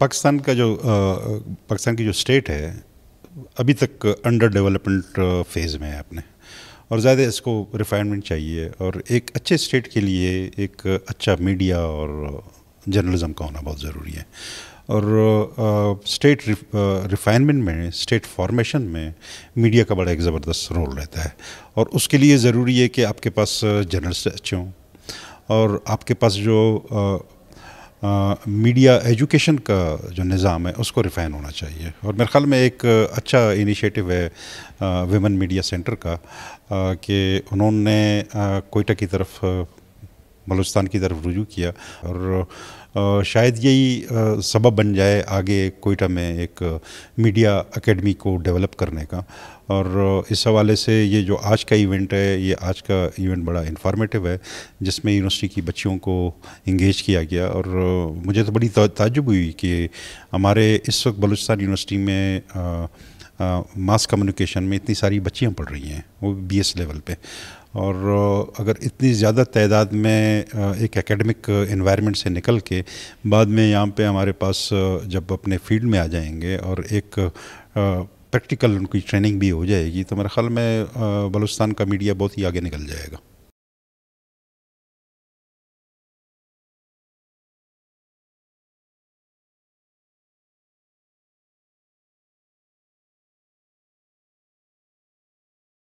पाकिस्तान का जो पाकिस्तान की जो स्टेट है अभी तक अंडर डेवलपमेंट फेज़ में है अपने और ज़्यादा इसको रिफाइनमेंट चाहिए और एक अच्छे स्टेट के लिए एक अच्छा मीडिया और जर्नलिज़म का होना बहुत ज़रूरी है और आ, स्टेट रिफाइनमेंट में स्टेट फॉर्मेशन में मीडिया का बड़ा एक ज़बरदस्त रोल रहता है और उसके लिए ज़रूरी है कि आपके पास जर्नलिस्ट अच्छे हों और आपके पास जो आ, मीडिया एजुकेशन का जो निज़ाम है उसको रिफ़ाइन होना चाहिए और मेरे ख्याल में एक अच्छा इनिशिएटिव है वेमेन मीडिया सेंटर का कि उन्होंने कोयटा की तरफ बलूचिस्तान की तरफ रुजू किया और शायद यही सबब बन जाए आगे कोयटा में एक मीडिया एकेडमी को डेवलप करने का और इस हवाले से ये जो आज का इवेंट है ये आज का इवेंट बड़ा इन्फॉर्मेटिव है जिसमें यूनिवर्सिटी की बच्चियों को इंगेज किया गया और मुझे तो बड़ी ताजुब हुई कि हमारे इस वक्त बलूचिस्तान यूनिवर्सिटी में आ, मास कम्युनिकेशन में इतनी सारी बच्चियाँ पढ़ रही हैं वो बीएस लेवल पे और अगर इतनी ज़्यादा तादाद में एक एकेडमिक इन्वायरमेंट से निकल के बाद में यहाँ पे हमारे पास जब अपने फील्ड में आ जाएंगे और एक प्रैक्टिकल उनकी ट्रेनिंग भी हो जाएगी तो मेरा ख्याल में बलूचिस्तान का मीडिया बहुत ही आगे निकल जाएगा